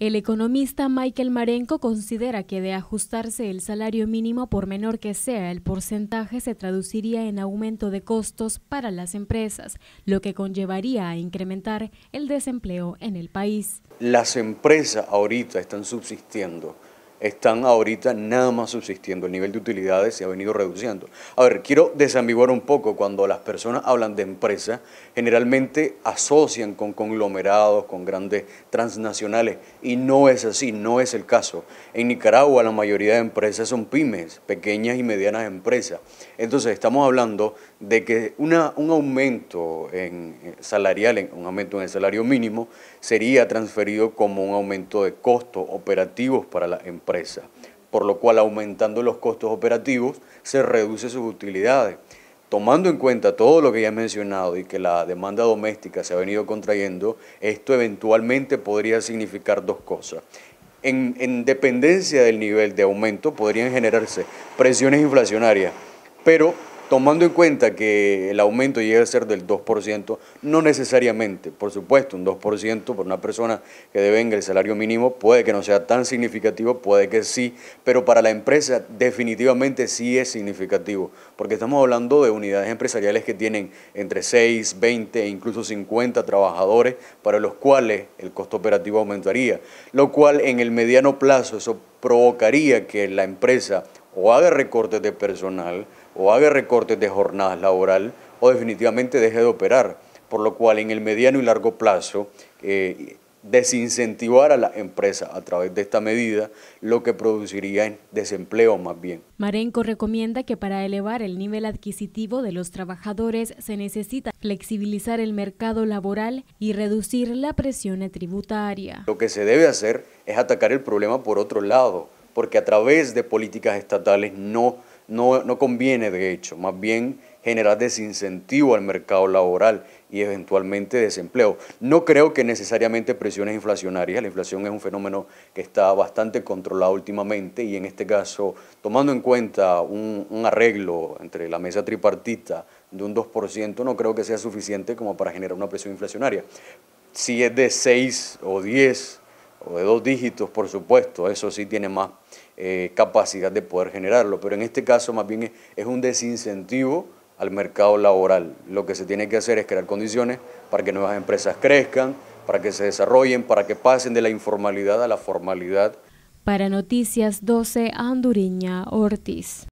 El economista Michael Marenco considera que de ajustarse el salario mínimo por menor que sea, el porcentaje se traduciría en aumento de costos para las empresas, lo que conllevaría a incrementar el desempleo en el país. Las empresas ahorita están subsistiendo están ahorita nada más subsistiendo. El nivel de utilidades se ha venido reduciendo. A ver, quiero desambiguar un poco. Cuando las personas hablan de empresa, generalmente asocian con conglomerados, con grandes transnacionales. Y no es así, no es el caso. En Nicaragua la mayoría de empresas son pymes, pequeñas y medianas empresas. Entonces estamos hablando de que una, un aumento en eh, salarial, un aumento en el salario mínimo, sería transferido como un aumento de costos operativos para la empresa por lo cual aumentando los costos operativos se reduce sus utilidades. Tomando en cuenta todo lo que ya he mencionado y que la demanda doméstica se ha venido contrayendo, esto eventualmente podría significar dos cosas. En, en dependencia del nivel de aumento podrían generarse presiones inflacionarias, pero tomando en cuenta que el aumento llega a ser del 2%, no necesariamente, por supuesto, un 2% por una persona que devenga el salario mínimo puede que no sea tan significativo, puede que sí, pero para la empresa definitivamente sí es significativo, porque estamos hablando de unidades empresariales que tienen entre 6, 20 e incluso 50 trabajadores para los cuales el costo operativo aumentaría, lo cual en el mediano plazo eso provocaría que la empresa o haga recortes de personal, o haga recortes de jornadas laboral, o definitivamente deje de operar, por lo cual en el mediano y largo plazo eh, desincentivar a la empresa a través de esta medida, lo que produciría desempleo más bien. Marenco recomienda que para elevar el nivel adquisitivo de los trabajadores se necesita flexibilizar el mercado laboral y reducir la presión tributaria. Lo que se debe hacer es atacar el problema por otro lado, porque a través de políticas estatales no, no, conviene de hecho, más bien generar desincentivo al mercado laboral y eventualmente desempleo. No creo que necesariamente presiones inflacionarias, la inflación es un fenómeno que está bastante controlado últimamente y en este caso, tomando en cuenta un, arreglo entre la mesa tripartita de un 2%, no creo que sea suficiente como para generar una presión inflacionaria. Si es de 6 o 10 o de dos dígitos, por supuesto, eso sí tiene más eh, capacidad de poder generarlo. Pero en este caso más bien es, es un desincentivo al mercado laboral. Lo que se tiene que hacer es crear condiciones para que nuevas empresas crezcan, para que se desarrollen, para que pasen de la informalidad a la formalidad. Para Noticias 12, Anduriña Ortiz.